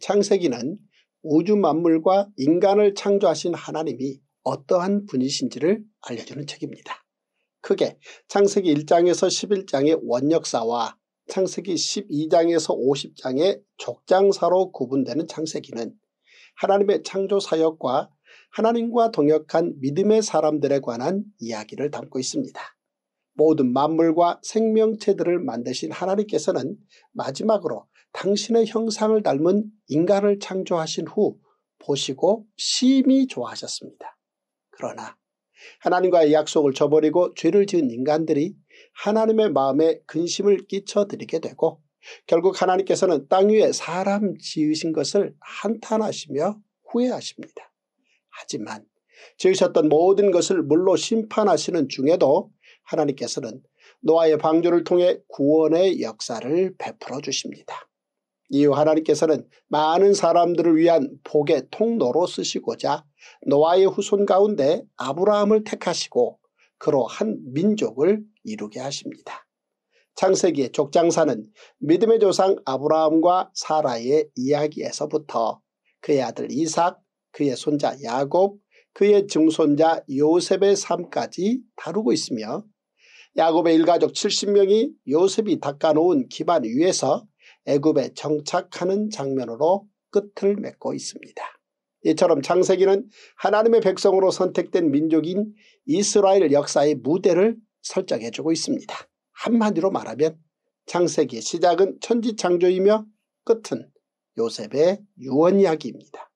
창세기는 우주 만물과 인간을 창조하신 하나님이 어떠한 분이신지를 알려주는 책입니다. 크게 창세기 1장에서 11장의 원역사와 창세기 12장에서 50장의 족장사로 구분되는 창세기는 하나님의 창조사역과 하나님과 동역한 믿음의 사람들에 관한 이야기를 담고 있습니다. 모든 만물과 생명체들을 만드신 하나님께서는 마지막으로 당신의 형상을 닮은 인간을 창조하신 후 보시고 심히 좋아하셨습니다. 그러나 하나님과의 약속을 저버리고 죄를 지은 인간들이 하나님의 마음에 근심을 끼쳐드리게 되고 결국 하나님께서는 땅 위에 사람 지으신 것을 한탄하시며 후회하십니다. 하지만 지으셨던 모든 것을 물로 심판하시는 중에도 하나님께서는 노아의 방조를 통해 구원의 역사를 베풀어 주십니다. 이후 하나님께서는 많은 사람들을 위한 복의 통로로 쓰시고자 노아의 후손 가운데 아브라함을 택하시고 그로 한 민족을 이루게 하십니다. 창세기의 족장사는 믿음의 조상 아브라함과 사라의 이야기에서부터 그의 아들 이삭, 그의 손자 야곱, 그의 증손자 요셉의 삶까지 다루고 있으며 야곱의 일가족 70명이 요셉이 닦아놓은 기반 위에서 애굽에 정착하는 장면으로 끝을 맺고 있습니다. 이처럼 창세기는 하나님의 백성으로 선택된 민족인 이스라엘 역사의 무대를 설정해주고 있습니다. 한마디로 말하면 창세기의 시작은 천지창조이며 끝은 요셉의 유언 이야기입니다.